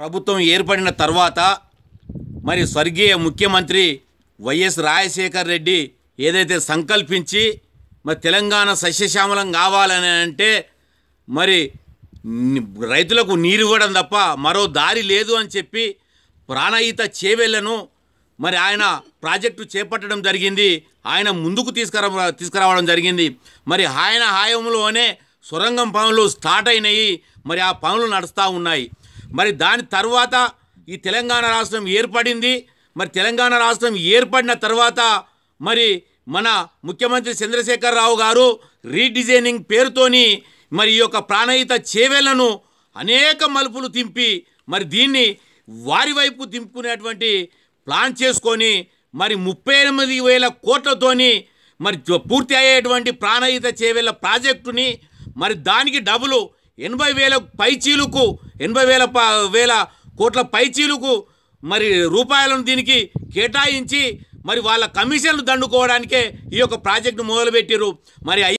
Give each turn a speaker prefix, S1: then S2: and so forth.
S1: ప్రభుత్వం ఏర్పడిన తర్వాత మరి స్వర్గీయ ముఖ్యమంత్రి వైఎస్ రాజశేఖర్ రెడ్డి ఏదైతే సంకల్పించి మరి తెలంగాణ సస్యశ్యామలం కావాలని అంటే మరి రైతులకు నీరు ఇవ్వడం తప్ప మరో దారి లేదు అని చెప్పి ప్రాణహిత చేవెళ్లను మరి ఆయన ప్రాజెక్టు చేపట్టడం జరిగింది ఆయన ముందుకు తీసుకురా తీసుకురావడం జరిగింది మరి ఆయన హాయంలోనే సొరంగం పనులు స్టార్ట్ అయినాయి మరి ఆ పనులు నడుస్తూ ఉన్నాయి మరి దాని తర్వాత ఈ తెలంగాణ రాష్ట్రం ఏర్పడింది మరి తెలంగాణ రాష్ట్రం ఏర్పడిన తర్వాత మరి మన ముఖ్యమంత్రి చంద్రశేఖరరావు గారు రీడిజైనింగ్ పేరుతోని మరి ఈ యొక్క ప్రాణహిత చేవేళ్లను అనేక మలుపులు తింపి మరి దీన్ని వారి వైపు దింపుకునేటువంటి ప్లాన్ చేసుకొని మరి ముప్పై ఎనిమిది వేల కోట్లతోని మరి పూర్తి అయ్యేటువంటి ప్రాణహిత చేవేళ్ల ప్రాజెక్టుని మరి దానికి డబులు ఎనభై వేల పైచీలకు ఎనభై వేల వేల కోట్ల పైచీలకు మరి రూపాయలను దీనికి కేటాయించి మరి వాళ్ళ కమిషన్లు దండుకోవడానికే ఈ యొక్క ప్రాజెక్టును మొదలుపెట్టారు మరి